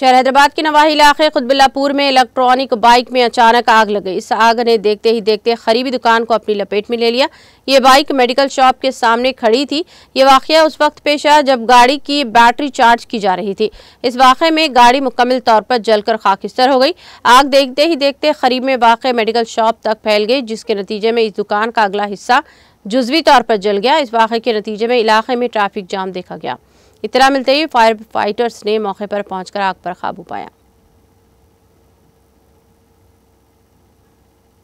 शहर हैदराबाद के नवाही इलाके खुदबिल्लापुर में इलेक्ट्रॉनिक बाइक में अचानक आग लग गई इस आग ने देखते ही देखते खरीबी दुकान को अपनी लपेट में ले लिया ये बाइक मेडिकल शॉप के सामने खड़ी थी ये वाक़ उस वक्त पेश आया जब गाड़ी की बैटरी चार्ज की जा रही थी इस वाक़े में गाड़ी मुकम्मल तौर पर जलकर खाकिस्तर हो गई आग देखते ही देखते खरीब में वाक़ मेडिकल शॉप तक फैल गई जिसके नतीजे में इस दुकान का अगला हिस्सा जुजवी तौर पर जल गया इस वाक़े के नतीजे में इलाके में ट्रैफिक जाम देखा गया इतना मिलते ही फायर फाइटर्स ने मौके पर पहुंचकर आग पर काबू पाया